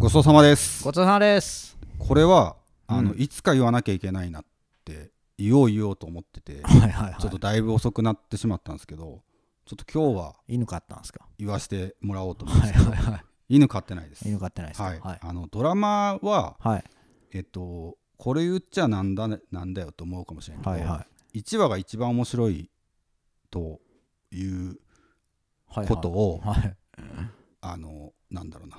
ごちそうさまですごちそうさまですこれはあの、うん、いつか言わなきゃいけないなって言おう言おうと思ってて、はいはい、ちょっとだいぶ遅くなってしまったんですけどちょっと今日は犬飼ったんですか言わせてもらおうと思って、はいはい、犬飼ってないです犬飼ってないですはい、はい、あのドラマは、はい、えっとこれ言っちゃなんだ、ね、なんだよと思うかもしれないけど、はいはい、1話が一番面白いということを、はいはいはい、あのなんだろうな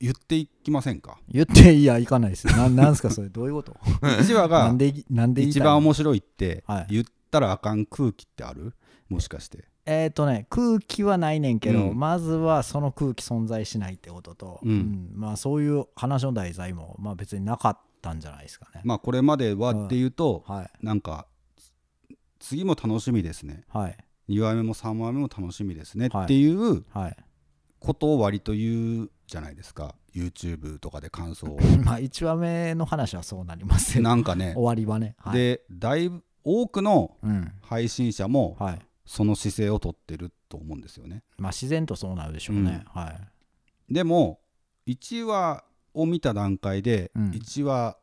言っていきませんか言っていやいかないですななんすかそれどういうこと1 話が一番面白いって言ったらあかん空気ってあるもしかしてえっ、とね空気はないねんけど、うん、まずはその空気存在しないってことと、うんうん、まあそういう話の題材も、まあ、別になかったんじゃないですかねまあこれまではっていうと、はい、なんか次も楽しみですね、はい、2話目も3話目も楽しみですね、はい、っていうことを割と言うじゃないですか YouTube とかで感想 まあ1話目の話はそうなりますなんかね終わりはね、はい、でだいぶ多くの配信者も、うん、はい、その姿勢をとってると思うんですよね、まあ、自然とそうなるでしょうね、うん、はい、でも1話を見た段階で1話、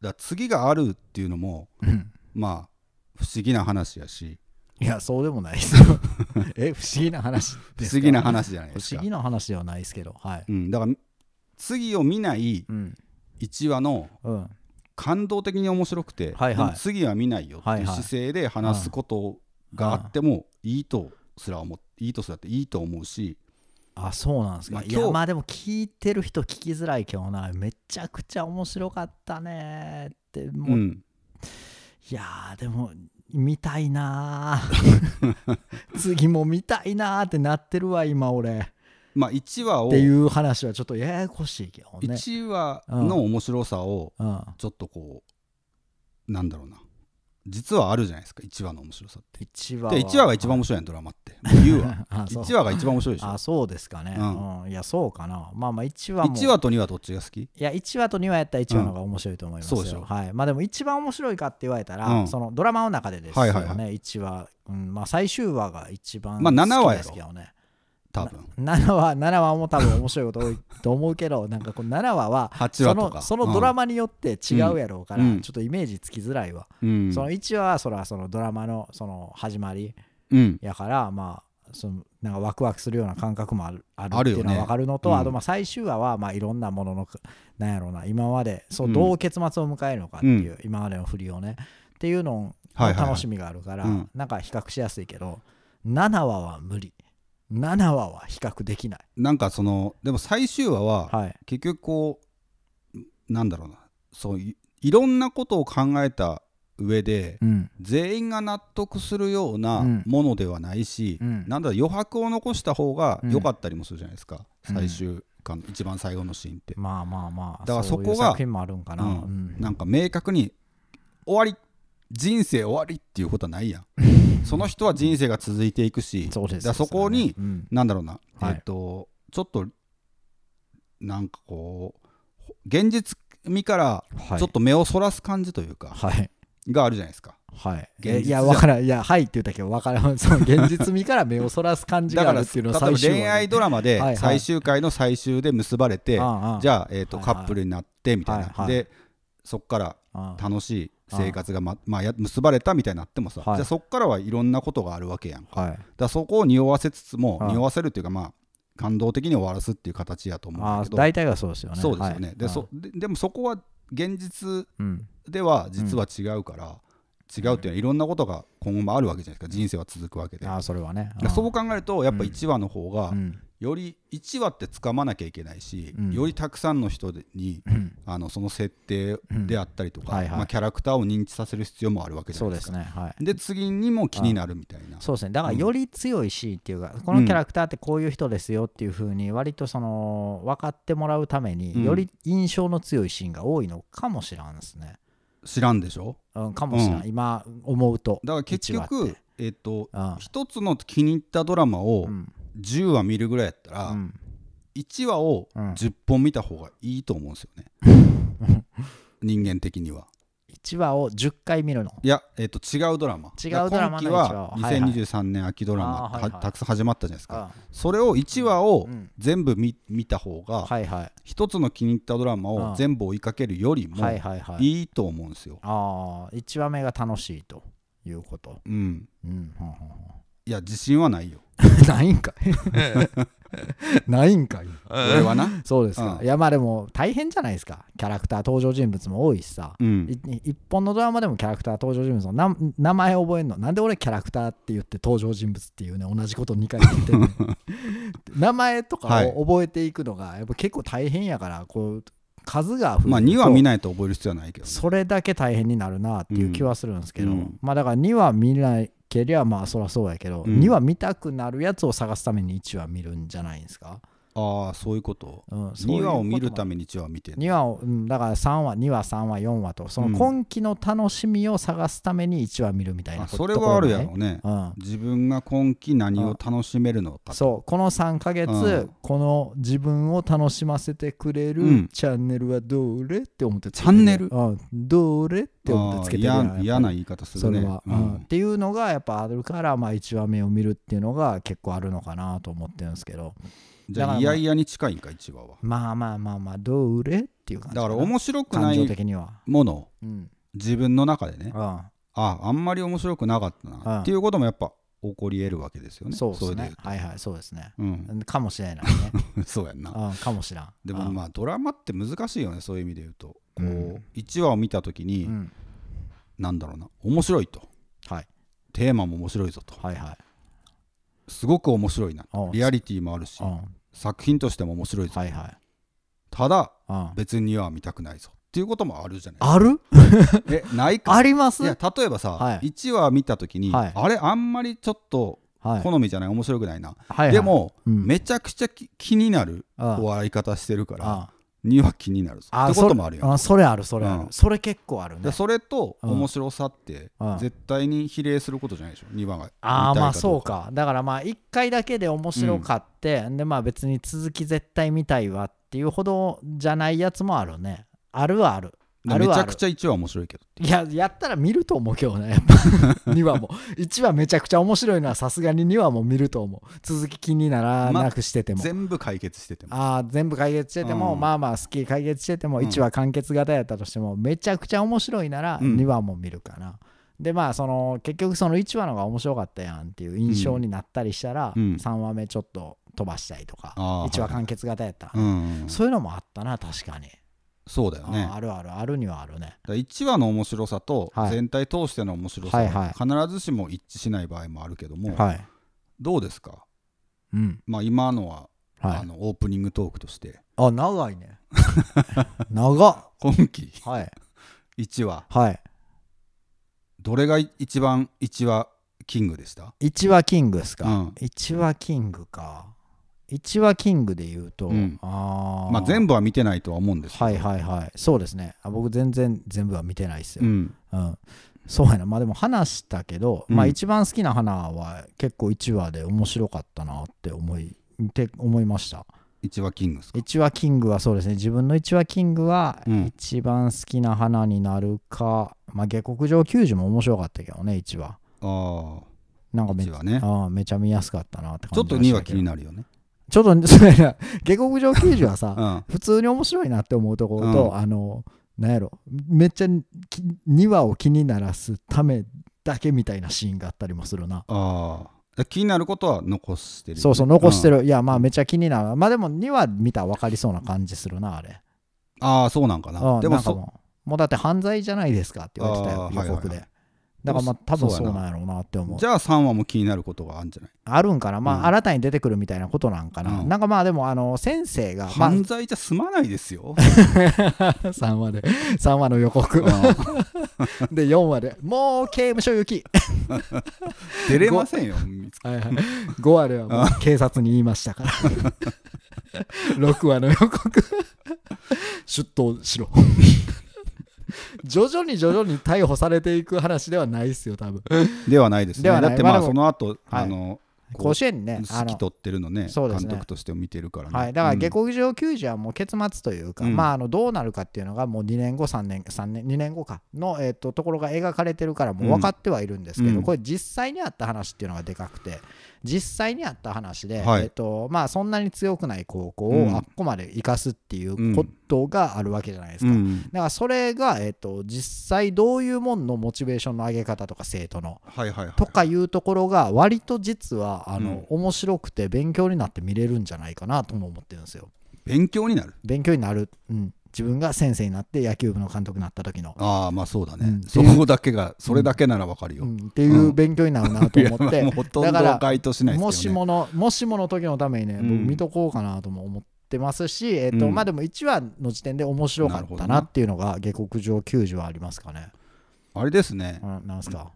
だ次があるっていうのも、うん、まあ不思議な話やし、いやそうでもないですよ え不思議な話です不思議な話じゃないですか不思議な話ではないですけどはい、うん、だから次を見ない1話の、うん感動的に面白くて、はいはい、次は見ないよっていう姿勢で話すことがあってもいいとすら思いいとすらっていいと思うしあそうなんですか、まあ、いやまあでも聞いてる人聞きづらいけどなめちゃくちゃ面白かったねってもう、うん、いやでも見たいな 次も見たいなってなってるわ今俺まあ1話をっていう話はちょっとややこしいけどね1話の面白さをちょっとこう、うん、なんだろうな実はあるじゃないですか1話の面白さって1話は1話が一番面白いやん、ドラマって 言うわ1話が一番面白いでしょあそうですかね、うん、うん、いやそうかなまあまあ1話も1話と2話どっちが好きいや1話と2話やったら1話の方が面白いと思いますよ、うん、そうでしょはいまあでも一番面白いかって言われたら、うん、そのドラマの中でですよね、はいはいはい、1話、うん、まあ最終話が一番好きですけどね、まあ、話や多分7話7話も多分面白いこと多いと思うけどなんかこの7話はそのそのドラマによって違うやろうから、うん、ちょっとイメージつきづらいわ、うん、その1話はそれはそのドラマのその始まりやから、うん、まあそのなんかワクワクするような感覚もあるあるっていうのは分かるのと、ね、あとまあ最終話はまあいろんなもののなんやろうな今までそうどう結末を迎えるのかっていう、今までの振りをねっていうのを楽しみがあるから、なんか比較しやすいけど7話は無理7話は比較できないなんかそのでも最終話は結局こう、なんだろうなそういいろんなことを考えた上で、うん全員が納得するようなものではないし、うんなんだろう余白を残した方が良かったりもするじゃないですか、うん最終巻一番最後のシーンって、まあまあまあだからそこがういう作品もあるんかな、ううんなんか明確に終わり人生終わりっていうことはないやんその人は人生が続いていくしそうですだそこに、なんだろうな、えっとちょっとなんかこう現実味からちょっと目をそらす感じというか、はい、があるじゃないですか。はい、いや分からんいやはいって言ったけど分からん その現実味から目をそらす感じがあるっていうのは最終恋愛ドラマで最終回の最終で結ばれて、はいはい、じゃあ、えーと、はいはい、カップルになってみたいな、はいはい、でそこから楽しい生活がま、まあ、結ばれたみたいになってもさ、はい、じゃあそこからはいろんなことがあるわけやんかはい、だそこを匂わせつつも、はい、匂わせるっていうかまあ感動的に終わらすっていう形やと思うんすけど大体がそうですよねそうですよね、でそででもそこは現実では実は違うから、うん、違うっていうのはいろんなことが今後もあるわけじゃないですか人生は続くわけであそれはね、そう考えるとやっぱ1話の方が、うんより1話ってつかまなきゃいけないし、うん、よりたくさんの人に、うん、あのその設定であったりとか、うんはいはい、まあ、キャラクターを認知させる必要もあるわけじゃないですかそうですね、はい、で次にも気になるみたいなそうですねだからより強いシンっていうか、このキャラクターってこういう人ですよっていうふうに割とその分かってもらうためにより印象の強いシーンが多いのかもしらんですね知らんでしょ、うん、かもしらん、今思うとだから結局えっ、ー、と一つの気に入ったドラマを、うん10話見るぐらいやったら、うん、1話を10本見た方がいいと思うんですよね、人間的には。1話を10回見るのいや、えー、と違うドラマ違うドラマのは2023年秋ドラマ、たくさん始まったじゃないですか、それを1話を全部見,、見た方が、はいはい、一つの気に入ったドラマを全部追いかけるよりもいいと思うんですよ、ああ1話目が楽しいということうん、うんはんはんはんいや自信はないよ ないんかい ないんかい俺はなそうですか、うん、いやまあでも大変じゃないですかキャラクター登場人物も多いしさ、うん、一本のドラマでもキャラクター登場人物の名前覚えんのなんで俺キャラクターって言って登場人物っていうね同じこと2回言ってんの 名前とかを覚えていくのがやっぱ結構大変やからこう数がまあ2は見ないと覚える必要はないけど、ね、それだけ大変になるなっていう気はするんですけど、うん、まあだから2は見ないけりゃまあそりゃそうやけど、うん、2話見たくなるやつを探すために1話見るんじゃないんですかああそういうこと、うん、2話を見るために1話見て2話を、うん、だから3話2話3話4話とその今期の楽しみを探すために1話見るみたいな、それはあるやろうね、うん、自分が今期何を楽しめるのか、そうこの3か月、うん、この自分を楽しませてくれるチャンネルはどれって思ってチャンネル、うん、どれって思ってつけてる嫌な言い方するねそれは、うんっていうのがやっぱあるから、まあ、1話目を見るっていうのが結構あるのかなと思ってるんですけど、じゃあいやいやに近いんか1話はまあまあまあまあどうれっていう感じだから面白くないもの、うん、自分の中でね、うん、あああんまり面白くなかったな、うん、っていうこともやっぱ起こり得るわけですよねそうですねはいはいそうですね、うん、かもしれないね そうやんな、うん、かもしらんでもまあドラマって難しいよねそういう意味で言うとこう、うん、1話を見た時に、うん、なんだろうな面白いと、はい、テーマも面白いぞと、はいはい、すごく面白いなリアリティもあるし作品としても面白いぞ、はいはい、ただ別には見たくないぞっていうこともあるじゃないある えないかありますいや例えばさ、はい、1話見た時に、はい、あれあんまりちょっと好みじゃない面白くないな、はいはい、でも、うん、めちゃくちゃ気になる終わり方してるからには気になるってこともあるよ、それあるそれある、うん、それ結構あるねそれと面白さって絶対に比例することじゃないでしょ、う2番がああまあそうかだからまあ1回だけで面白かって、うん、でまあ別に続き絶対見たいわっていうほどじゃないやつもあるねあるはあるあるめちゃくちゃ1話面白いけどいややったら見ると思う今日ねやっぱ2 話も1話めちゃくちゃ面白いのはさすがに2話も見ると思う続き気にならなくしてても、ま、全部解決しててもああ全部解決してても、うん、まあまあ好き解決してても1話完結型やったとしても、うん、めちゃくちゃ面白いなら2話も見るかな、うん、でまあその結局その1話のが面白かったやんっていう印象になったりしたら、うん、3話目ちょっと飛ばしたいとか1話完結型やったら、ね、そういうのもあったな確かに。そうだよねあるあるあるにはあるね1話の面白さと全体通しての面白さは必ずしも一致しない場合もあるけども、はい、どうですか、うん、まあ今のは、はい、あのオープニングトークとしてあ長いね 長っ今期、はい、1話はいどれが一番1話キングでした ?1 話キングですか、うん、1話キングか1話キングでいうと、うん、あまあ、全部は見てないとは思うんですけどはいはいはいそうですねあ僕全然全部は見てないですよ、うん、うん、そうやなまあでも話したけど、うん、まあ一番好きな花は結構1話で面白かったなって思いて思いました1話キングですか1話キングはそうですね自分の1話キングは一番好きな花になるか、まあ下克上球児も面白かったけどね1話ああなんかめ,、ね、あめちゃ見やすかったなって感じちょっと2は気になるよねちょっと そやな下克上球児はさ、普通に面白いなって思うところと、うん、あのなんやろめっちゃ2話を気にならすためだけみたいなシーンがあったりもするなあ気になることは残してる、そうそう残してる、うん、いやまあめっちゃ気になるまあでも2話見たら分かりそうな感じするなあれああそうなんかな、うん、でもなんかもうだって犯罪じゃないですかって言われてたよ予告で、はいはいはいだからまあ多分そうなんやろうなって思うじゃあ3話も気になることがあるんじゃないあるんかなまあ、新たに出てくるみたいなことなんかな、うん、なんかまあでもあの先生が、まあ、犯罪じゃ済まないですよ3 話で3話の予告 で4話でもう刑務所行き出れませんよ 5,、はいはい、5話ではもう警察に言いましたから6 話の予告出頭しろ徐々に徐々に逮捕されていく話ではないですよ多分 ではないですねだってまあその後、はい、あの甲子園にね指き取ってるのね、ね、監督として見てるから、ねはい、だから下克上球児はもう結末というか、うん、まあ、あのどうなるかっていうのがもう2年後3年三年2年後かの、えーと、ところが描かれてるからもう分かってはいるんですけど、うん、これ実際にあった話っていうのがでかくて実際にあった話で、はい、えっとまあ、そんなに強くない高校をあっこまで生かすっていうことがあるわけじゃないですか、うん、だからそれが、えっと、実際どういうもんのモチベーションの上げ方とか生徒の、はいはいはい、とかいうところが割と実はあの、うん、面白くて勉強になって見れるんじゃないかなとも思ってるんですよ。勉強になる勉強になる、うん、自分が先生になって野球部の監督になった時のああまあそうだね、うん、そこだけがそれだけならわかるよ、うんうん、っていう勉強になるなと思ってだからもしものもしもの時のためにね僕見とこうかなとも思ってますし、えっ、ー、とまあでも1話の時点で面白かったなっていうのが下克上球児はありますかねあれですねうん、なんすか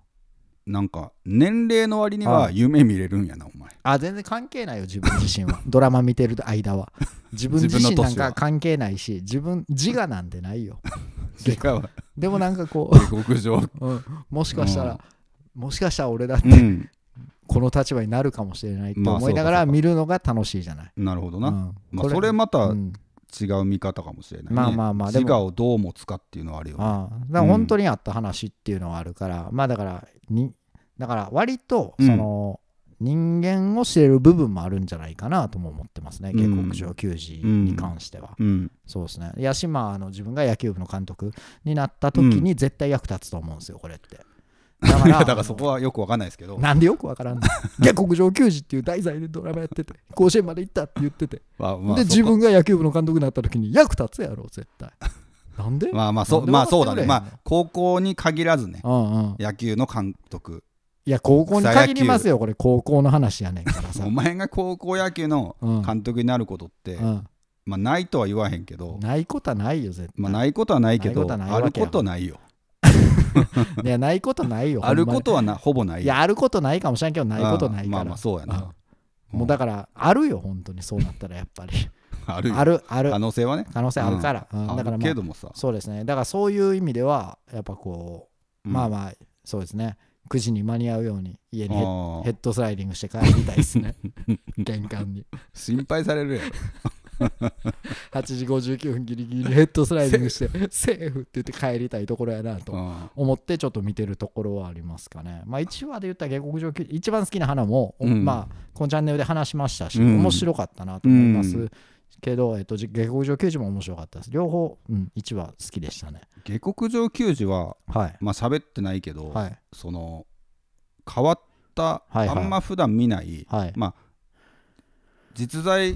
なんか年齢の割には夢見れるんやなお前あ全然関係ないよ自分自身は ドラマ見てる間は 自分自身なんか関係ないし自分自我なんてないよ でもなんかこう極上、うん、もしかしたら、うん、もしかしたら俺だって、うん、この立場になるかもしれないと思いながら見るのが楽しいじゃない、なるほどな、うん、まあ、それまた、違う見方かもしれない、ね、まあまあまあ自我をどう持つかっていうのはあるよねああ本当にあった話っていうのはあるから、うん、まあだからにだから割とその、人間を知れる部分もあるんじゃないかなとも思ってますね、下克上球児に関しては。うんうん、そうですね、八島の自分が野球部の監督になった時に絶対役立つと思うんですよ、これって。だから だからそこはよくわかんないですけど。なんでよくわからんの 下克上球児っていう題材でドラマやってて、甲子園まで行ったって言ってて、まあまあ、で自分が野球部の監督になった時に役立つやろ、絶対。なんでまあまあそうまあそうだね、まあ、高校に限らずね、うんうん、野球の監督いや高校に限りますよこれ高校の話やねんからさお前が高校野球の監督になることって、うん、まあ、ないとは言わへんけどないことはないよ絶対、まあ、ないことはないけどあることないよ いやないことないよ あることはなほぼないいやあることないかもしれんけどないことないからまあまあそうやな、もうだからあるよ本当にそうなったらやっぱり あるある可能性はね可能性あるから、うん、うん、だから、まあ、けどもさそうですねだからそういう意味ではやっぱこう、まあまあそうですね9時に間に合うように家にヘッドスライディングして帰りたいですね 玄関に心配されるやろ8 時59分ギリギリヘッドスライディングして セーフって言って帰りたいところやなと思ってちょっと見てるところはありますかね。まあ、1話で言ったら下克上一番好きな花も、うんまあ、このチャンネルで話しましたし、うん面白かったなと思いますけど、えっと、下克上球児も面白かったです。両方、うん、1話好きでしたね。下克上球児は、はい、まあ喋ってないけど、はい、その変わった、はいはい、あんま普段見ない、はい、まあ実在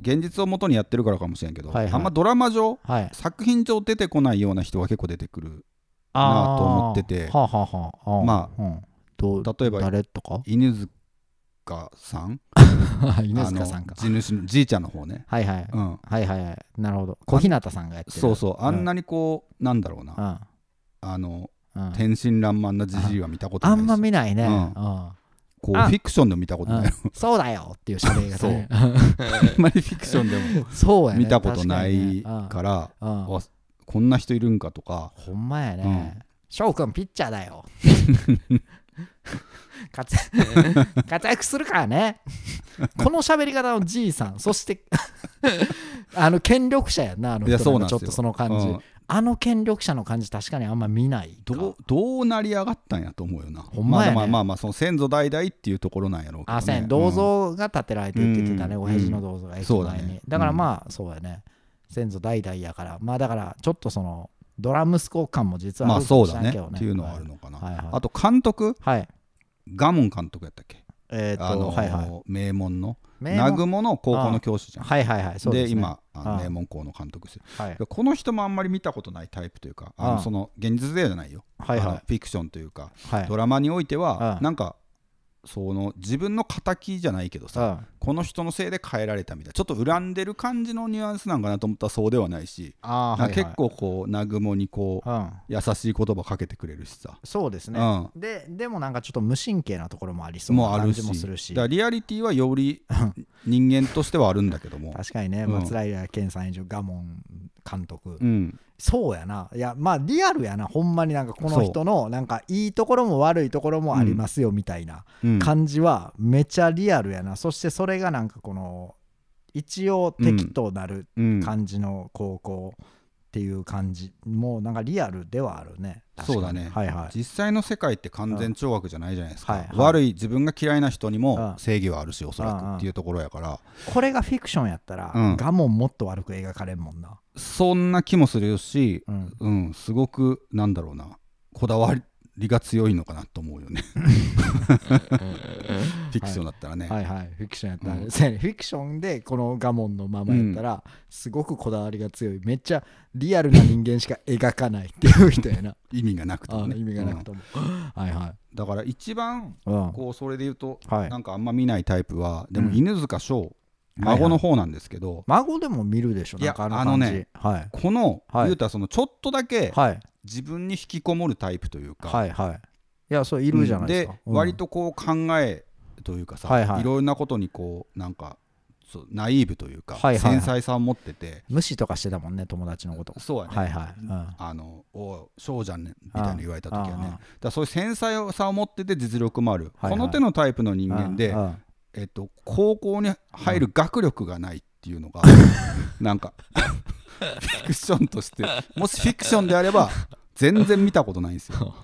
現実をもとにやってるからかもしれんけど、はいはい、あんまドラマ上、はい、作品上出てこないような人が結構出てくるなと思っててまあ、うん、例えば誰とか犬塚家さん 犬塚さんか地主のじいちゃんの方ねはいはい、うん、はいはいはいなるほど小日向さんがやってるそうそうあんなにこう、うん、なんだろうな、うん、あの、うん、天真爛漫なじじいは見たことないあんま見ないね、うんこうフィクションで見たことない、うん、そうだよっていう謝礼が、ね、そう あんまりフィクションでもそうね、見たことないから、ねうんこんな人いるんかとかほんまやね翔くんピッチャーだよ 活 活躍するからねこの喋り方のじいさんそして あの権力者やなあの人ちょっとその感じ、うん、あの権力者の感じ確かにあんま見ないどうどう成り上がったんやと思うよなほんまや、ね、まあまあまあその先祖代々っていうところなんやろうけど、ね、あせん銅像が建てられてるって言ってたね、うん、おへじの銅像が駅前に、うんだね、だからまあそうやね、先祖代々やからまあだからちょっとそのドラ息子感も実はあるかもしれないけどね。っていうのはあるのかな。はいはい、あと監督、はい、ガモン監督やったっけえー、とあの、はいはい、名門の南雲の高校の教師じゃんはいはいはいで、ね,、今名門校の監督してる、はい、この人もあんまり見たことないタイプというかあのその現実ではないよ、はいはい、フィクションというか、はい、ドラマにおいては、なんかその自分の敵じゃないけどさ、この人のせいで変えられたみたいなちょっと恨んでる感じのニュアンスなんかなと思ったらそうではないし、ああ結構こう南雲にこう、優しい言葉かけてくれるしさそうですね、うん、ででもなんかちょっと無神経なところもありそうな感じもするしだリアリティはより 人間としてはあるんだけども確かにね、松平健さん以上る我門監督、うんそうやないやまあリアルやなほんまになんかこの人のなんかいいところも悪いところもありますよみたいな感じはめちゃリアルやな、うん、そしてそれがなんかこの一応敵となる感じの高校、うんっていう感じもうなんかリアルではあるねそうだね、はいはい、実際の世界って完全懲悪じゃないじゃないですか、うんはいはい、悪い自分が嫌いな人にも正義はあるし、おそらくっていうところやから、これがフィクションやったら、うん、我ももっと悪く描かれんもんなそんな気もするし、うん、うん、すごくなんだろうなこだわり理が強いのかなと思うよねフィクションだったらね、はい、はいフィクションやったら、うん、フィクションでこのガモンのままやったら、すごくこだわりが強いめっちゃリアルな人間しか描かないっていう人やな 意味がなくても、ね、意味がなくても、うん、はいはいだから一番こうそれで言うと、なんかあんま見ないタイプはでも犬塚翔孫の方なんですけど、はいはい、孫でも見るでしょいやあのね、はい、この、はい、言うたらそのちょっとだけ自分に引きこもるタイプというか、はいはい、いやそれいるじゃないですか、で、うん、割とこう考えというかさ、はいはい、いろんなことにこうなんかそうナイーブというか、はいはい、繊細さを持ってて無視とかしてたもんね友達のことそうやね、はいはいうん、あのおそうじゃんねみたいな言われた時はねだそういう繊細さを持ってて実力もある、はいはい、この手のタイプの人間でえっと、高校に入る学力がないっていうのが、なんかフィクションとしてもしフィクションであれば全然見たことないんですよ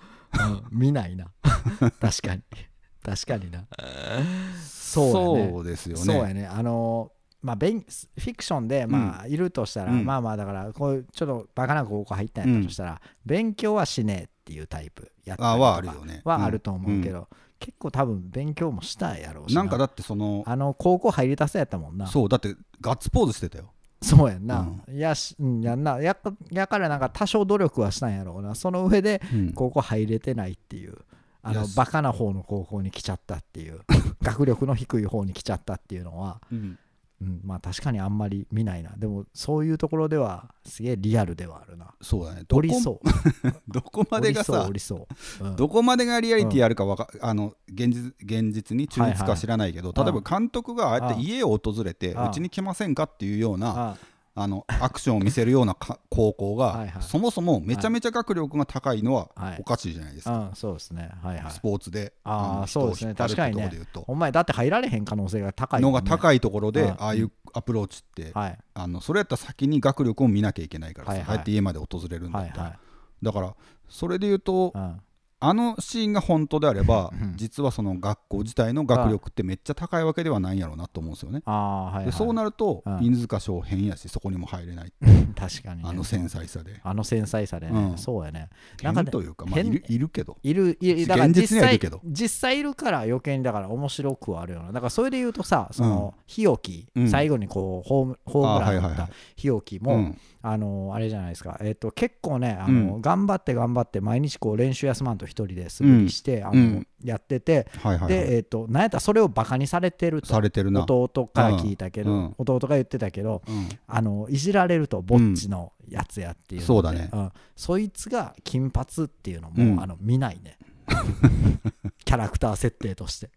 見ないな 確かに確かになそう,、そうですよねそうやねあのまあ、フィクションで、まあ、いるとしたら、まあまあだからこうちょっとバカな高校入ったんやったとしたら、勉強はしねえっていうタイプやったりとかはあると思うけど、結構多分勉強もしたやろうしなんかだってそのあの高校入りたせやったもんなそうだってガッツポーズしてたよそうやんな、うん、やしやんなややからなんか多少努力はしたんやろうなその上で高校入れてないっていう、うん、あのバカな方の高校に来ちゃったっていう 学力の低い方に来ちゃったっていうのは、うん、うん、まあ確かにあんまり見ないなでもそういうところではすげえリアルではあるなそうだねどこりそう どこまでがさ、うん、どこまでがリアリティあるかか、うん、あの現実現実に忠実か知らないけど、はいはい、例えば監督がああやって家を訪れてうちに来ませんかっていうようなあのアクションを見せるような 高校がはい、そもそもめちゃめちゃ学力が高いのはおかしいじゃないですか、はいそうですね、はいはい、スポーツでああそうですね確かに、ね、お前だって入られへん可能性が高い、ね、のが高いところでああいうアプローチって、うん、あのそれやったら先に学力を見なきゃいけないからさ、はいはい、ああやって家まで訪れるんだったら、はいはい、だからそれで言うと、うんあのシーンが本当であれば、うん、実はその学校自体の学力ってめっちゃ高いわけではないんやろうなと思うんですよね。はいはい、でそうなると、うん、犬塚翔変やしそこにも入れない 確かに、ね、あの繊細さであの繊細さで、ねうん、そうやねな変というか、まあ、いるいるけどいるいるだから実際実際いるから余計にだから面白くはあるよなだからそれで言うとさその、日置、最後にこうホームホームラン打った日置も、あのあれじゃないですか、えー、と結構ねあの、うん、頑張って頑張って毎日こう練習休まんと一人で素振りして、うん、あの、うん、やってて、はいはい、で、えーと、なんやったらそれをバカにされてるとされてるな弟から聞いたけど、弟が言ってたけど、あのいじられるとぼっちのやつやっていう、そうだね、そいつが金髪っていうのも、あの見ないね キャラクター設定として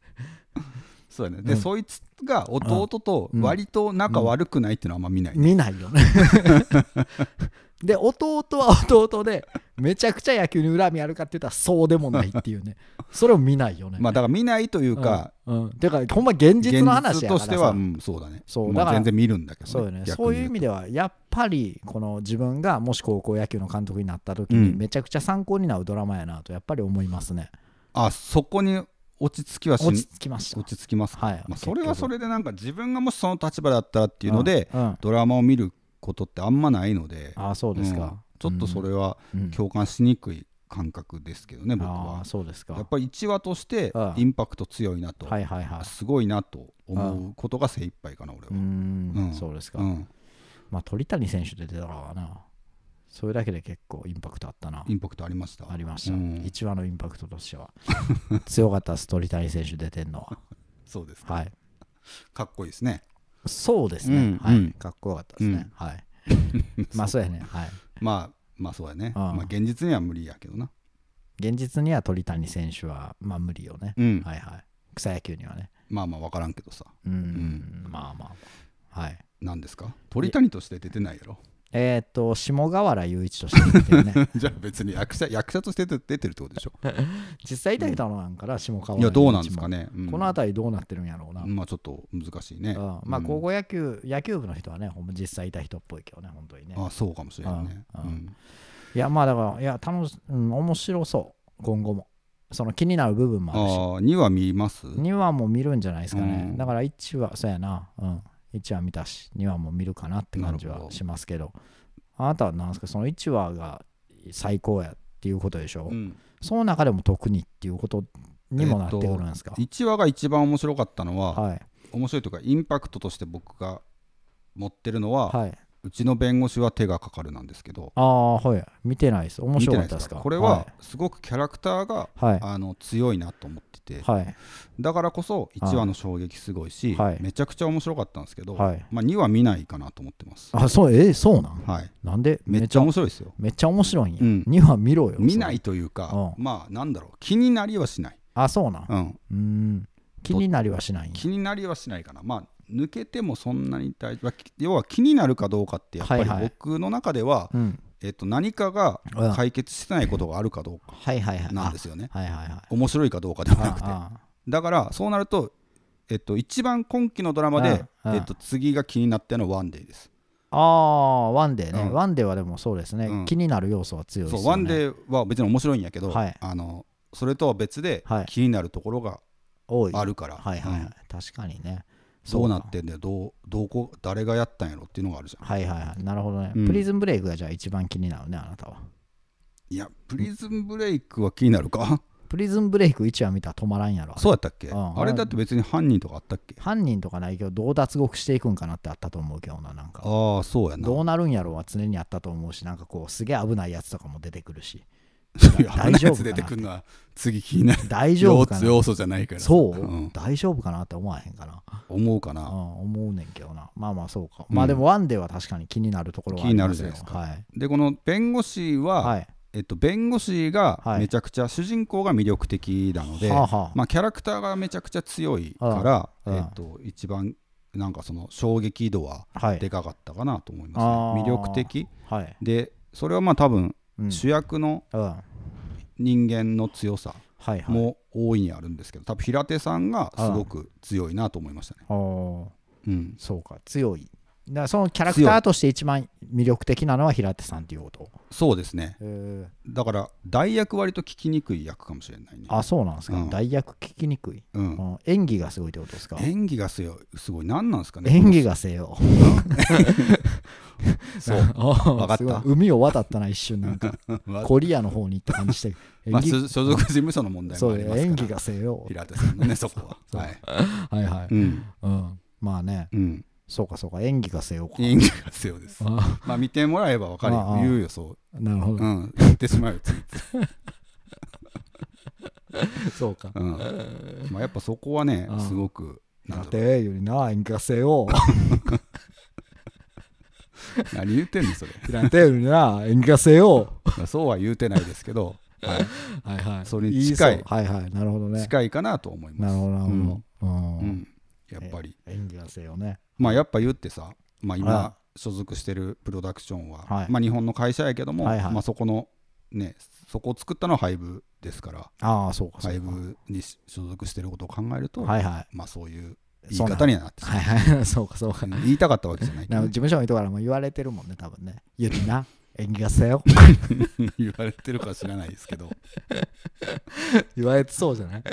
そうだねで、うん、そいつが弟と割と仲悪くないっていうのはあんま見ない、ね、見ないよね で弟は弟でめちゃくちゃ野球に恨みあるかって言ったらそうでもないっていうね それを見ないよねまあだから見ないというか、うんうん、てかほんま現実の話やからとしては、うん、そうだねそうだから全然見るんだけど、ね、そうよねそういう意味ではやっぱりこの自分がもし高校野球の監督になった時にめちゃくちゃ参考になるドラマやなとやっぱり思いますね、あそこに落ち着きはし落ち着きました落ち着きますはいまあ、それはそれでなんか自分がもしその立場だったらっていうので、うんうん、ドラマを見ることってあんまないのであそうですか、ちょっとそれは共感しにくい感覚ですけどね、僕はそうですかやっぱり1話としてインパクト強いなと、はいはいはい、すごいなと思うことが精一杯かな俺はうん、そうですか、まあ鳥谷選手出てたからなそれだけで結構インパクトあったなインパクトありましたありました、1一話のインパクトとしては 強かったストリタ選手出てんのはそうですか、はいかっこいいですねそうですね、うんはいかっこよかったですね、はい まあそうやねはいまあまあそうやねうんまあ現実には無理やけどな現実には鳥谷選手はまあ無理よね、うんはいはい草野球にはねまあまあ分からんけどさうん、まあまあはい何ですか鳥谷として出てないやろえっ、ー、と、下河原雄一として出てるね。じゃあ別に役者役者として出てるってことでしょ。実際いたのなんから下河原いや、どうなんですかね。うんこの辺りどうなってるんやろうな。まあちょっと難しいね。うんまあ高校野球、野球部の人はね、ほんま実際いた人っぽいけどね、本当にね。ああそうかもしれないね。うんうんいや、まあだから、いや、楽し、うん、面白そう、今後も。その気になる部分もあるし。ああ、2は見ます。2話も見るんじゃないですかね。うんだから1話、そうやな。うん。1話見たし2話も見るかなって感じはしますけどあなたは何ですかその1話が最高やっていうことでしょう、うん、その中でも特にっていうことにもなってくるんですか、え1話が一番面白かったのは、はい、面白いというかインパクトとして僕が持ってるのは、はい、うちの弁護士は手がかかるなんですけどああはい見てないです面白かったですかこれはすごくキャラクターが、はい、あの強いなと思ってて、はい、だからこそ1話の衝撃すごいし、はい、めちゃくちゃ面白かったんですけど、はいまあ、2話見ないかなと思ってますあそうえー、そうなん、はい、なんでめっちゃ面白いですよめっちゃ面白いんや、うん、2話見ろよ見ないというか、うん、まあなんだろう気になりはしないあそうなんうんうん気になりはしない気になりはしないかなまあ抜けてもそんなに大夫要は気になるかどうかってやっぱり僕の中では、えっと何かが解決してないことがあるかどうかなんですよね面白いかどうかではなくてだからそうなると、えっと一番今期のドラマで、えっと次が気になったのは「ワンデーですああワンデーね、ワンデーはでもそうですね、気になる要素は強いですワンデーは別に面白いんやけど、あのそれとは別で気になるところがあるから、はいはいはい確かにねそうなってんだよどうどうこ誰がやったんやろっていうのがあるじゃんはいはいはいなるほどね、うんプリズンブレイクがじゃあ一番気になるねあなたはいやプリズンブレイクは気になるかプリズンブレイク1話見たら止まらんやろそうやったっけ、うんあれだって別に犯人とかあったっけ犯人とかないけどどう脱獄していくんかなってあったと思うけどななんかああそうやなどうなるんやろうは常にあったと思うしなんかこうすげえ危ないやつとかも出てくるし大丈夫出てくるのは次気になる大丈夫か要素じゃないからそう、うん、大丈夫かなって思わへんかな思うかな、うん、思うねんけどなまあまあそうか、うん、まあでもワンデーは確かに気になるところは気になるじゃないですか、はい、でこの弁護士は、はい、えっと、弁護士がめちゃくちゃ、主人公が魅力的なので、はあはあ、まあ、キャラクターがめちゃくちゃ強いから、えっと、一番なんかその衝撃度はでかかったかなと思いますね、はい、魅力的、はい、でそれはまあ多分主役の人間の強さも大いにあるんですけど多分平手さんがすごく強いなと思いましたね。うん、そうか強いだそのキャラクターとして一番魅力的なのは平手さんっていうことそうですね、えー、だから代役割と聞きにくい役かもしれないねあそうなんですか、うん、代役聞きにくい、うん、演技がすごいってことですか演技がすごいすごい何なんですかね演技がせよ そう分 かった海を渡ったな一瞬なんか コリアの方に行った感じしてまあ、所属事務所の問題もあります演技がせよ平手さんのねそこは、はい、はいはい、うん、まあね、うんそうかそうか演技がせよ演技がせよですまあ見てもらえば分かる言うよそうなるほど、うん、言ってしまうよそうか、うん、まあ、やっぱそこはねすごくなんてよりな演技がせよ 何言ってんのそれフランテールな演歌性をそうは言うてないですけど、はい、はいはいそれに近いはいはいなるほどね近いかなと思いますなるほどなるほど、うんうん、やっぱり演歌性をねまあやっぱ言ってさ、まあ、今所属してるプロダクションは、はい、まあ、日本の会社やけども、はいはい、まあ、そこのねそこを作ったのはハイブですからあそうかそうかハイブに所属してることを考えると、はいはい、まあ、そういう言い方にはなってはいはいそうかそうか、言いたかったわけじゃない事務所の人からも言われてるもんね多分ね言うな演技がせよ 言われてるか知らないですけど言われてそうじゃない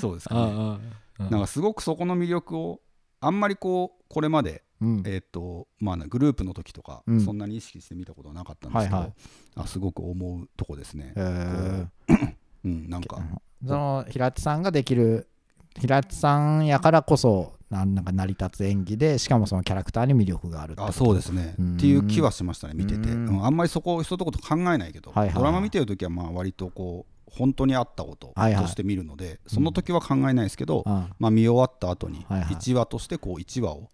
そうですかねああなんかすごくそこの魅力をあんまりこうこれまで、えっとまあ、グループの時とか、そんなに意識してみたことなかったんですけど、あすごく思うとこですね、うん、なんかその平手さんができる平津さんやからこそなんなんか成り立つ演技でしかもそのキャラクターに魅力があるあそうですねっていう気はしましたね見てて、あんまりそこ一言考えないけど、はいはい、ドラマ見てる時はまあ割とこう本当にあったこととして見るので、はいはい、その時は考えないですけど、うん、まあ、見終わった後に1話としてこう1話を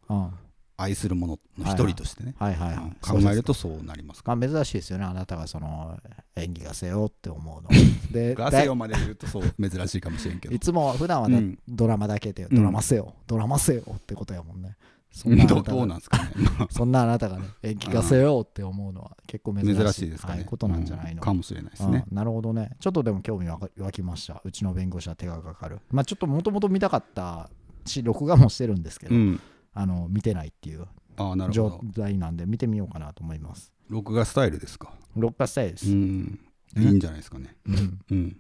愛するものの一人としてね、はいはい、はいはい、考えるとそうなりますまあ、珍しいですよねあなたがその演技がせよって思うの でがせよまで言うとそう珍しいかもしれんけどいつも普段はね、うん、ドラマだけで、ドラマせよ、うん、ドラマせよってことやもんねそんなどうなんですかね そんなあなたがね演技がせよって思うのは結構珍しいですかね、はい、ことなんじゃないの、うん、かもしれないですね、なるほどねちょっとでも興味湧きましたうちの弁護士は手がかかるまあちょっともともと見たかったし録画もしてるんですけど、あの見てないっていう状態なんで見てみようかなと思います録画スタイルですか録画スタイルですいいんじゃないですかねうん、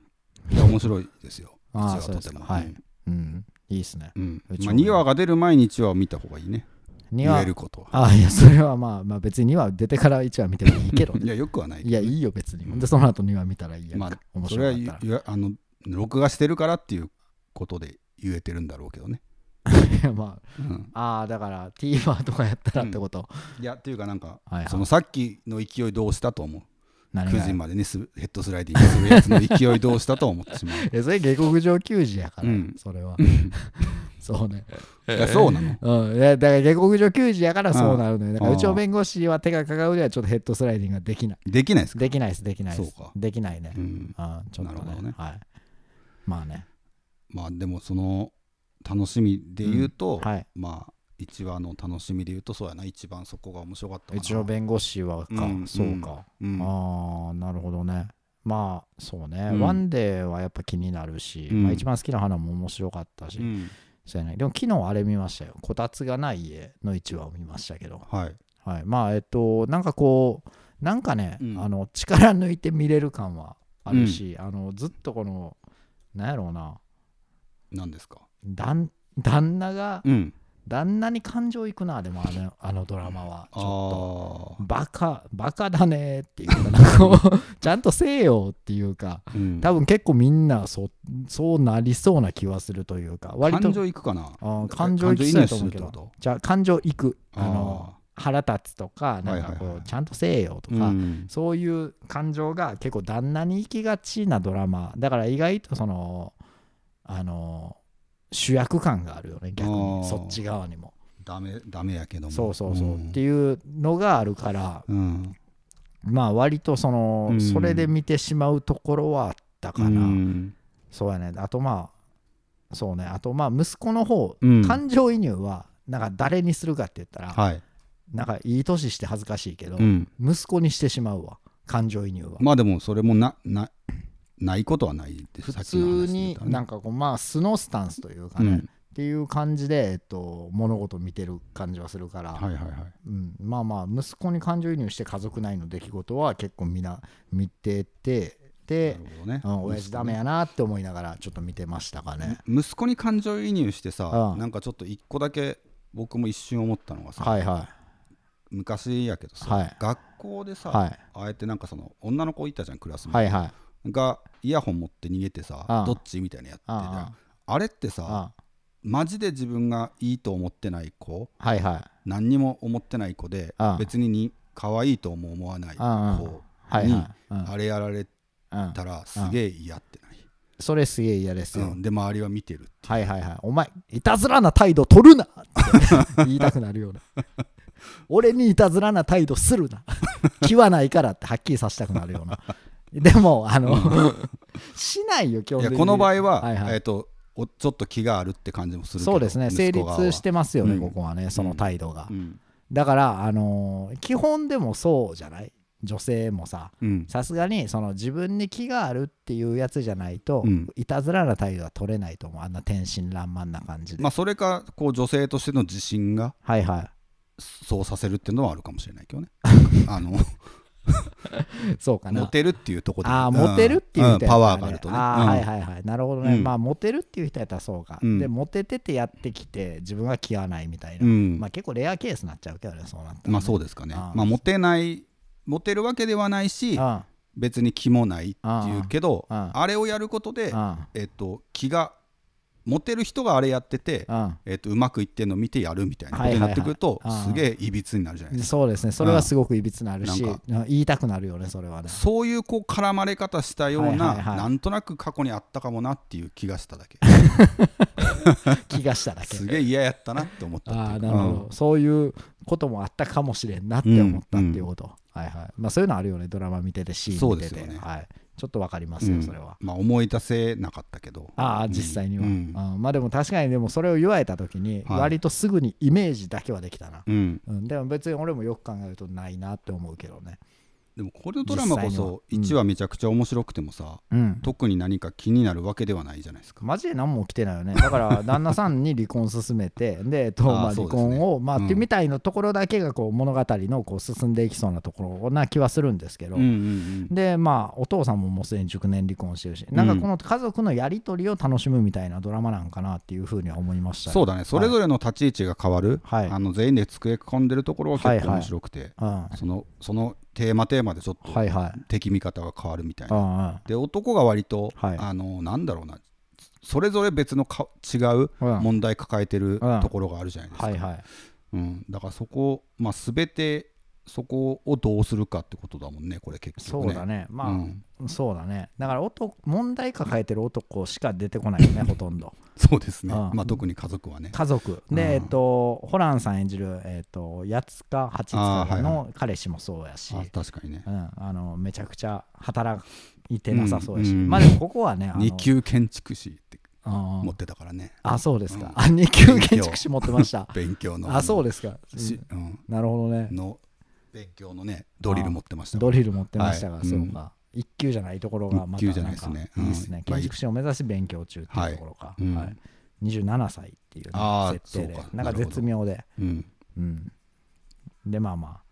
いや面白いですよああそうではい、うんいいですね、うんまあ、2話が出る毎日は見た方がいいね2話あいやそれはまあまあ別に2話出てから1話見てもいいけど、ね、いやよくはない、ね、いやいいよ別に、うん、でその後2話見たらいいやまあ、面白いそれはあの録画してるからっていうことで言えてるんだろうけどね まあ、うん、ああだから TVer とかやったらってこと、うん、いやっていうかなんか、はいはい、そのさっきの勢いどうしたと思う9時までねヘッドスライディングするやつの勢いどうしたと思ってしまう それ下克上球児やから、うん、それは そうねいやそうなの、うん、だから下克上球児やからそうなるのよだからうちの弁護士は手がかかうではちょっとヘッドスライディングができないできないですできないですできないですそうかできないね、うん、あちょっとねねはいまあねまあでもその楽しみで言うと、うんはい、まあ1話の楽しみで言うとそうやな一番そこが面白かった一応弁護士はか、うん、そうか、うん、ああなるほどねまあそうね、うん、ワンデーはやっぱ気になるし、まあ、一番好きな花も面白かったし、そうやねでも昨日あれ見ましたよこたつがない家の1話を見ましたけどはい、はい、まあえっとなんかこうなんかね、あの力抜いて見れる感はあるし、あのずっとこのなんやろうな何ですか旦旦那が、うん旦那に感情いくなでもあのあのドラマはちょっとバカバカだねっていうか ちゃんとせえよっていうか、うん、多分結構みんなそそうなりそうな気はするというか割と感情いくかな感情いくと思うけどじゃあ感情いくあの腹立つとかなんかこうちゃんとせえよとか、そういう感情が結構旦那に行きがちなドラマだから意外とそのあの主役感があるよね逆にそっち側にもダメダメやけどもそうそうそう、うん、っていうのがあるから、うん、まあ割とその、それで見てしまうところはあったかな、そうやねあとまあそうねあとまあ息子の方、感情移入はなんか誰にするかって言ったら、はい、なんかいい年して恥ずかしいけど、息子にしてしまうわ感情移入はまあでもそれもななないことはないです普通になんかこうまあ素のスタンスというかね、うん、っていう感じで、えっと、物事を見てる感じはするから、まあまあ息子に感情移入して家族内の出来事は結構みな見ててで、ね親父ダメやなって思いながらちょっと見てましたかね息子に感情移入してさ、うん、なんかちょっと一個だけ僕も一瞬思ったのがさ、はいはい、昔やけどさ、はい、学校でさ、はい、ああやってなんかその女の子いたじゃんクラスに、はいはい、がイヤホン持って逃げてさどっちみたいなやってたあれってさマジで自分がいいと思ってない子、はいはい、何にも思ってない子で別にに可愛いとも思わない子にあれやられたらすげえ嫌ってないそれすげえ嫌ですよ、うん、で周りは見てるはいはいはいお前いたずらな態度取るなって 言いたくなるような俺にいたずらな態度するな 気はないからってはっきりさせたくなるようなでもあの、しないよ今日この場合は、はいはい、えっ、ー、とおちょっと気があるって感じもするけどそうですね成立してますよね、うん、ここはねその態度が、うん、だからあのー、基本でもそうじゃない女性もささすがにその自分に気があるっていうやつじゃないと、うん、いたずらな態度は取れないと思うあんな天真爛漫な感じでまあそれかこう女性としての自信がはいはいそうさせるっていうのはあるかもしれないけどね あのそうかなモテるっていうとこでああモテるっていう人ねうん、パワーがあるとねああ、うん、はいはいはいなるほどね、うん、まあモテるっていう人やったらそうか、でモテててやってきて自分は気合わないみたいな、まあ結構レアケースになっちゃうけどねそうなったら、ね、まあそうですかねまあモテないモテるわけではないし別に気もないっていうけどあれをやることでえっと気がモテる人があれやってて、うんえとうまくいってるの見てやるみたいなことになってくると、はいはいはいすげえいびつになるじゃないですか。そうですねそれはすごくいびつなるし、うんなんか言いたくなるよねそれはねそういうこう絡まれ方したような、はいはいはいなんとなく過去にあったかもなっていう気がしただけ 気がしただけすげえ嫌やったなって思ったあっあなるほど、そういうこともあったかもしれんなって思ったっていうこと、はいはいまあ、そういうのあるよねドラマ見ててシーン見ててそうですよねはい、ちょっと分かりますよそれは、うん、まあ、思い出せなかったけどああ実際には、うん、あまあでも確かにでもそれを言われた時に割とすぐにイメージだけはできたな、はい、うんでも別に俺もよく考えるとないなって思うけどねでもこれドラマこそ1話めちゃくちゃ面白くてもさ、うん、特に何か気になるわけではないじゃないですかマジで何も起きてないよねだから旦那さんに離婚を進めて で、とまあ、離婚を、まあ、ってみたいのところだけがこう物語のこう進んでいきそうなところな気はするんですけど、うんうんうん、でまあお父さんももうすでに熟年離婚してるし、なんかこの家族のやり取りを楽しむみたいなドラマなんかなっていうふうには思いました、ね、そうだねそれぞれの立ち位置が変わる、はい、あの全員で机囲んでるところは結構面白くて、はいはいうん、そのそのテーマテーマでちょっと敵味方が変わるみたいな、はいはい、で男が割と、はい、あのなんだろうなそれぞれ別のか違う問題抱えてるところがあるじゃないですか、うんはいはい、うん、だからそこ、まあ、全てそこをどうするかってことだもんねこれ結局、ね、そうだねまあ、うん、そうだねだから男問題抱えてる男しか出てこないよね ほとんどそうですね、うん、まあ特に家族はね家族で、うん、えっ、ー、とホランさん演じる、えっ、ー、と八か八かの彼氏もそうやし、はいはい、確かにね、うん、あのめちゃくちゃ働いてなさそうやし、まあでもここはね二級建築士って持ってたからねあそうですか、うん、あ2級建築士持ってました勉強のあそうですか、うん、なるほどねの勉強のねドリル持ってましたドリル持ってましたが、はい、そうか、うん、一級じゃないところがまたなじゃないですね、いいですね建築士を目指し勉強中っていうところか、はい、はい、27歳っていう、ね、設定でなんか絶妙でうん、うん、でまあまあ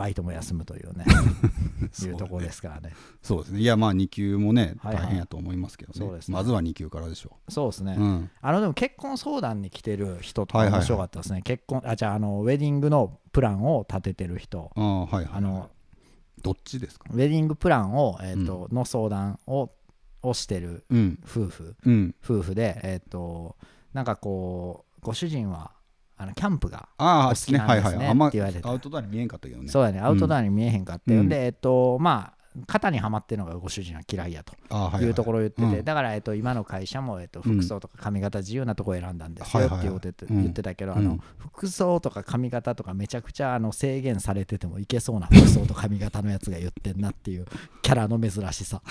バイトも休むというね いうところですからね。そうですねいやまあ2級もね大変やと思いますけどねねまずは2級からでしょう。そうですね、あのでも結婚相談に来てる人とか面白かったですね、はいはい、結婚あじゃあのウェディングのプランを立ててる人。あ,、はいはい、あのどっちですかウェディングプランを、えと、の相談ををしてる夫婦、うん、夫婦で、えっと、となんかこうご主人はあのキャンプがお好きなんですねって言われて、はいはい、アウトドアに見えんかったけどねそうだねアウトドアに見えへんかったよ、うん、でえっとまあ肩にはまってるのがご主人は嫌いやというところを言ってて、だから、えっと、今の会社も、えっと、服装とか髪型自由なところを選んだんですよっていうこと言ってたけど、あの服装とか髪型とかめちゃくちゃあの制限されててもいけそうな服装と髪型のやつが言ってんなっていうキャラの珍しさ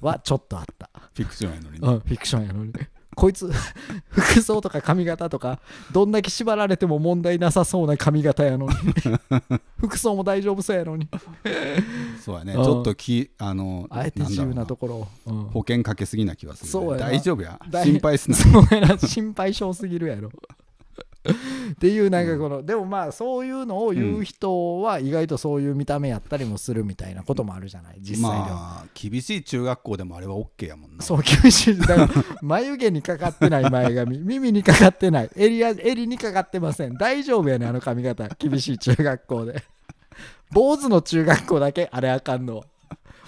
はちょっとあったフィクションやのに、ね、フィクションやのにこいつ 服装とか髪型とかどんだけ縛られても問題なさそうな髪型やのに 服装も大丈夫そうやのにそうやね、うんちょっときあのあえて自由なところうん保険かけすぎな気はするね、そうや大丈夫や心配すな そうやな心配性すぎるやろっていうなんかこの、でもまあそういうのを言う人は意外とそういう見た目やったりもするみたいなこともあるじゃない実際では、まあ、厳しい中学校でもあれは OK やもんなそう厳しいだから眉毛にかかってない前髪 耳にかかってない襟襟にかかってません大丈夫やねあの髪型厳しい中学校で坊主の中学校だけあれあかんの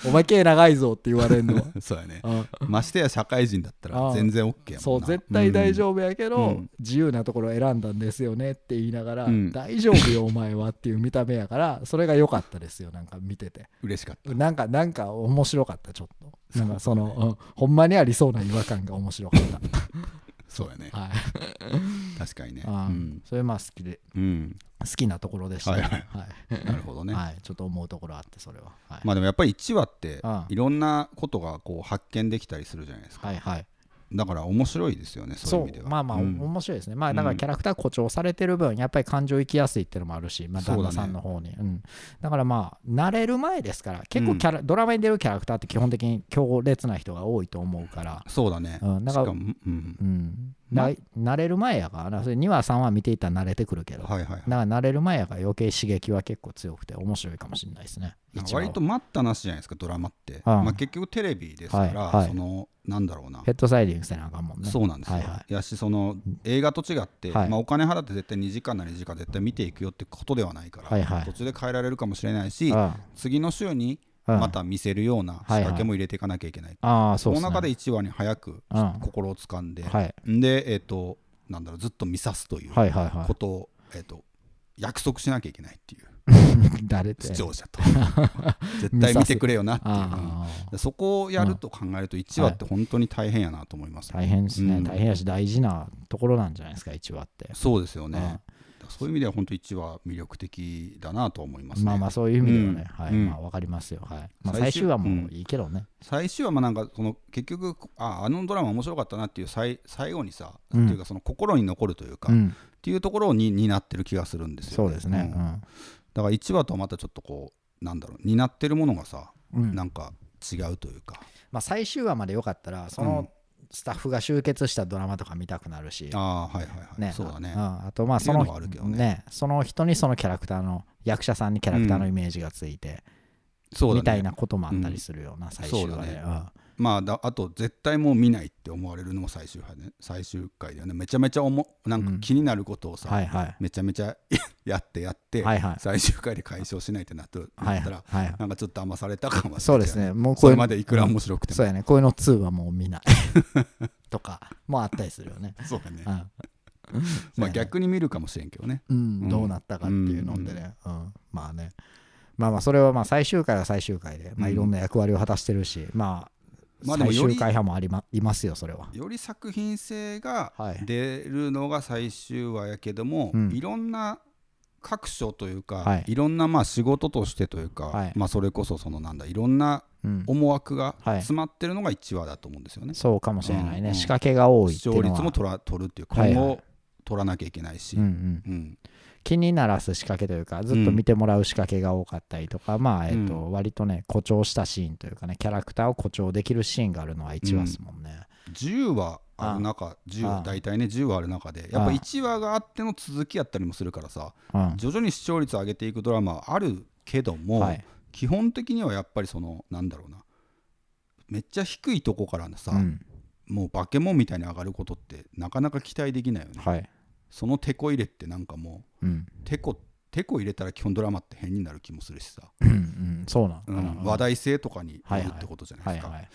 お前長いぞって言われるのは そうやねましてや社会人だったら全然 OK やもんなそう絶対大丈夫やけど、うん、自由なところ選んだんですよねって言いながら、うん、大丈夫よお前はっていう見た目やからそれが良かったですよなんか見てて嬉しかったなんかなんか面白かったちょっとなんかその、うん、ほんまにありそうな違和感が面白かった そうやね、はい、確かにね、うん、それまあ好きで、うん、好きなところでした、ね、はい、はい、なるほどね、はい、ちょっと思うところあってそれは、はい、まあでもやっぱり1話っていろんなことがこう発見できたりするじゃないですか、はいはい、だから面白いですよねそういう意味ではまあまあ、面白いですねまあだからキャラクター誇張されてる分やっぱり感情行きやすいっていうのもあるし、まあ、旦那さんの方にだ、ねうん、だからまあ慣れる前ですから結構キャラ、うん、ドラマに出るキャラクターって基本的に強烈な人が多いと思うからそうだね、うん、だからしかも、うんな慣れる前やからそれ2話3話見ていたら慣れてくるけど、はいはいはい、だから慣れる前やから余計刺激は結構強くて面白いかもしれないですね割と待ったなしじゃないですかドラマって、うん、まあ、結局テレビですから、はいはい、そのなんだろうなヘッドサイディングせなあかんもんねそうなんですよ、はいはい、やしその映画と違って、はい、まあ、お金払って絶対2時間なり2時間絶対見ていくよってことではないから、はいはい、途中で変えられるかもしれないし、次の週にまた見せるような仕掛けも入れていかなきゃいけない、はいはい、その中で1話に早く心をつかんで、で、えーと、なんだろうずっと見さすということを、えーと、約束しなきゃいけないっていう。誰視聴者と 絶対見てくれよなっていう、うん、そこをやると考えると1話って本当に大変やなと思います、ねはい、大変ですね、うん、大変やし大事なところなんじゃないですか1話ってそうですよね、そういう意味では本当一話魅力的だなと思います、ね、まあまあそういう意味ではね、うん、はい、まあわかりますよ、はい。まあ最終話もいいけどね。最終話もなんかその結局ああのドラマ面白かったなっていう最最後にさ、うん、っていうかその心に残るというか、っていうところにになってる気がするんですよ、ね。そうですね。うん、だから一話とはまたちょっとこうなんだろうになってるものがさ、うん、なんか違うというか。まあ最終話まで良かったらその、スタッフが集結したドラマとか見たくなるしあはいはいはいねそうだねあ,、あとまあそのね、ね、その人にそのキャラクターの役者さんにキャラクターのイメージがついて、うん、そう、みたいなこともあったりするような、うん、最初話で、ねうん、まあ、だあと絶対もう見ないって思われるのも最終で最終回だよねめちゃめちゃおもなんか気になることをさ、うんはいはい、めちゃめちゃ やってやって、はいはい、最終回で解消しないってなったら、はいはいはい、なんかちょっと騙されたかもしれない、そうですねもうこれまでいくら面白くても、そうやねこういうの2はもう見ない とかもあったりするよね そうだね、うん、まあ逆に見るかもしれんけどね、うんどうなったかっていうのでね、うんまあねまあまあそれはまあ最終回は最終回で、まあ、いろんな役割を果たしてるし、まあまあ、でも最終回派もありまいますよそれはより作品性が出るのが最終話やけども、はい、いろんな各所というか、はい、いろんなまあ仕事としてというか、はい、まあ、それこそそのなんだいろんな思惑が詰まってるのが1話だと思うんですよね、はい、そうかもしれないね、うん仕掛けが多いいうのは視聴率も取ら取るっていう今後、取らなきゃいけないし、うんうんうん、気にならす仕掛けというかずっと見てもらう仕掛けが多かったりとか、うん、まあ、えー、と割とね誇張したシーンというかねキャラクターを誇張できるシーンがあるのは1話ですもんね。うん、10話ある中10話大体ね10話ある中でやっぱ1話があっての続きやったりもするからさ、徐々に視聴率を上げていくドラマあるけども、はい、基本的にはやっぱりそのなんだろうなめっちゃ低いとこからのさ、もう化け物みたいに上がることってなかなか期待できないよね。はいそのテコ入れってなんかもう、うん、テコテコ入れたら基本ドラマって変になる気もするしさ、うん話題性とかになるってことじゃないですか、はい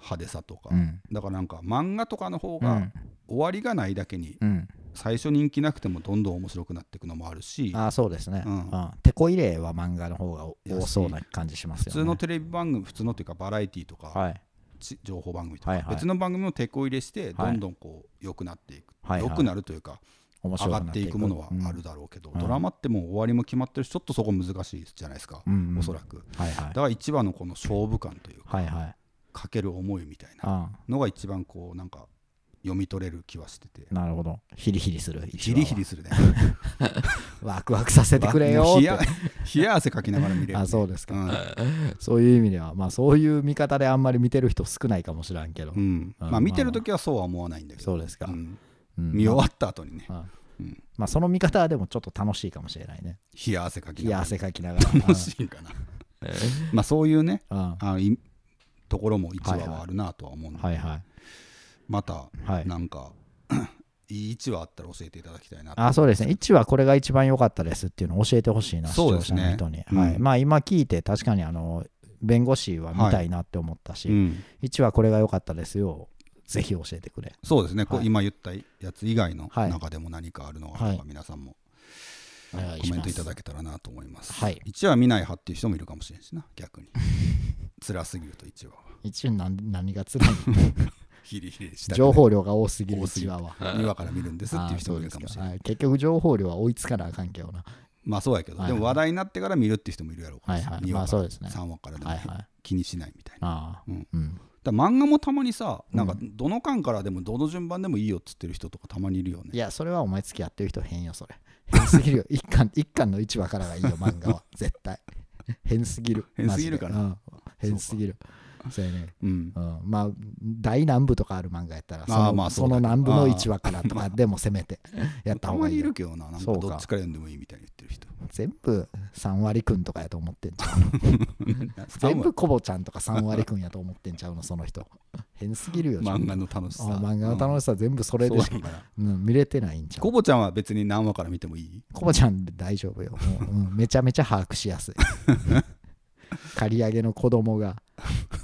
派手さとか、うん、だからなんか漫画とかの方が終わりがないだけに、うん、最初人気なくてもどんどん面白くなっていくのもあるしあそうですね、うん、てこ入れは漫画の方が多そうな感じしますよね普通のテレビ番組普通のっていうかバラエティーとか、はい、情報番組とか、はいはい、別の番組もてこ入れしてどんどんこう良くなっていく、はいはい、くなるというか、上がっていくものはあるだろうけど、ドラマってもう終わりも決まってるしちょっとそこ難しいじゃないですか、うおそらく、はいはい、だから一番のこの勝負感というか、はいはい、かける思いみたいなのが一番こうなんか読み取れる気はしててなるほどヒリヒリするヒリヒリするね ワクワクさせてくれよ冷や汗かきながら見れる、ね、あそうですか、うん、そういう意味ではまあそういう見方であんまり見てる人少ないかもしらんけど、うん、まあ見てる時はそうは思わないんだけどそうですか、うん見終わった後にね、うんまあ、その見方はでもちょっと楽しいかもしれないね冷や汗かきな冷がやら汗かきながら楽しいかな まあそういうねうんあいところも1話はあるなとは思うので、はいはいまたはいなんか、いい1話あったら教えていただきたいなあそうですね1話これが一番良かったですっていうのを教えてほしいな、視そう聴です者ねの人に、はいうんまあ、今聞いて確かにあの弁護士は見たいなって思ったし、うん、1話これが良かったですよぜひ教えてくれそうですね、はい、今言ったやつ以外の中でも何かあるのがあ皆さんもコメントいただけたらなと思います、はい、1話見ない派っていう人もいるかもしれないしな逆に 辛すぎると1話は1話何何が辛いの ヒリヒリした情報量が多すぎる1話は2から見るんですっていう人もいるかもしれない結局情報量は追いつかなあかんけどなまあそうやけど、はいはい、でも話題になってから見るっていう人もいるやろうから、はいはい、2話から、まあね、3話からでも、気にしないみたいな、うんうん、だ漫画もたまにさなんかどの巻からでもどの順番でもいいよっつってる人とかたまにいるよね、いやそれはお前付き合ってる人変よそれ 変すぎるよ一巻一巻の一話からがいいよ漫画は絶対変すぎる変すぎるから、うん変すぎるそうやね、うんまあ大南部とかある漫画やったらその,、まあ、その南部の1話からとかでもせめて やった方がいいいるけどななんかどっちから読んでもいいみたいに言ってる人全部3割くんとかやと思ってんちゃう 全部コボちゃんとか3割くんやと思ってんちゃうのその人変すぎるよ漫画の楽しさ漫画の楽しさ全部それでしか、うん、見れてないんちゃうコボちゃんは別に何話から見てもいいコボちゃん大丈夫よ、うん、めちゃめちゃ把握しやすい借 り上げの子供が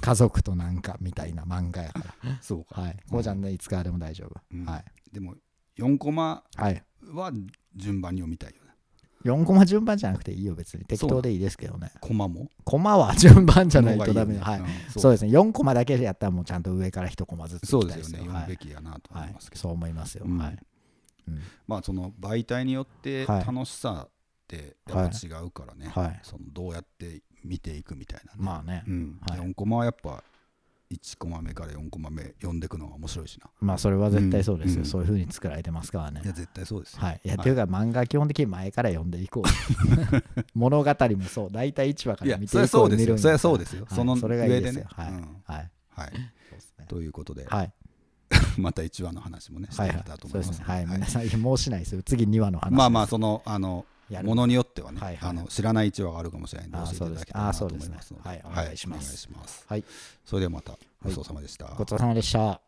家族となんかみたいな漫画やからそうか、はい、こうじゃんねいつからでも大丈夫、うん、はい、でも4コマは順番に読みたいよね、はい、4コマ順番じゃなくていいよ別に適当でいいですけどねコマもコマは順番じゃないとダメ、ね、はい、うん、そうですね4コマだけやったらもうちゃんと上から1コマずつそうですよね読むべきやなと思いますけど、はい、そう思いますよ、うん、はいまあその媒体によって楽しさってやっぱ違うからね、そのどうやって見ていくみたいな、ね、まあね、うんはい、4コマはやっぱ1コマ目から4コマ目読んでいくのが面白いしなまあそれは絶対そうですよ、うん、そういうふうに作られてますからねいや絶対そうですはいいや、ってというか漫画基本的に前から読んでいこう 物語もそう大体1話から見ていこうるそりゃそうですよ、はい、そいいでよはい、うん、はい、はいね、ということで、はい、また1話の話もねしていきたいと思います、ね、はい、はい、皆さんもうしないですよ次2話の話まあまあそのあのものによってはね、はいはい、あの知らない一話があるかもしれないので教えていただきたいなと思いますので、でね、はい、お願いします。はい、はい、それではまた、ごちそうさまでした。ごちそうさまでした。